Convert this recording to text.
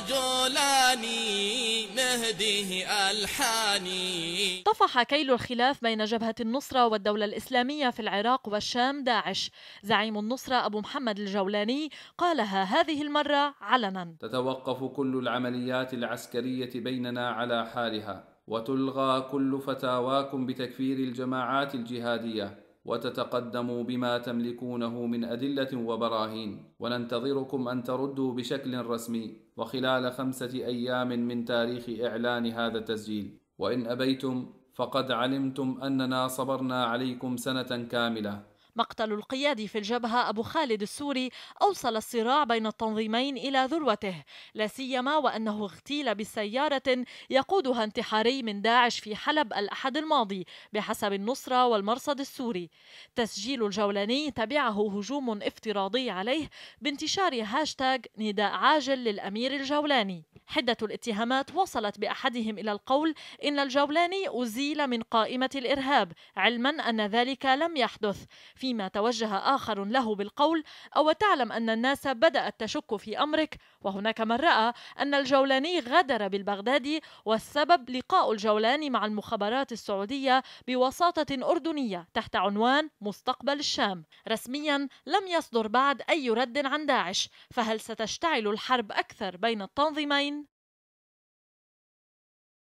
جولاني مهديه ألحاني طفح كيل الخلاف بين جبهة النصرة والدولة الإسلامية في العراق والشام داعش زعيم النصرة أبو محمد الجولاني قالها هذه المرة علنا تتوقف كل العمليات العسكرية بيننا على حالها وتلغى كل فتاواكم بتكفير الجماعات الجهادية وتتقدموا بما تملكونه من أدلة وبراهين وننتظركم أن تردوا بشكل رسمي وخلال خمسة أيام من تاريخ إعلان هذا التسجيل وإن أبيتم فقد علمتم أننا صبرنا عليكم سنة كاملة مقتل القيادي في الجبهة أبو خالد السوري أوصل الصراع بين التنظيمين إلى ذروته لا سيما وأنه اغتيل بسيارة يقودها انتحاري من داعش في حلب الأحد الماضي بحسب النصرة والمرصد السوري تسجيل الجولاني تبعه هجوم افتراضي عليه بانتشار هاشتاغ نداء عاجل للأمير الجولاني حدة الاتهامات وصلت بأحدهم إلى القول إن الجولاني أزيل من قائمة الإرهاب علما أن ذلك لم يحدث فيما توجه آخر له بالقول أو تعلم أن الناس بدأت تشك في أمرك وهناك من رأى أن الجولاني غدر بالبغدادي والسبب لقاء الجولاني مع المخابرات السعودية بوساطة أردنية تحت عنوان مستقبل الشام رسميا لم يصدر بعد أي رد عن داعش فهل ستشتعل الحرب أكثر بين التنظيمين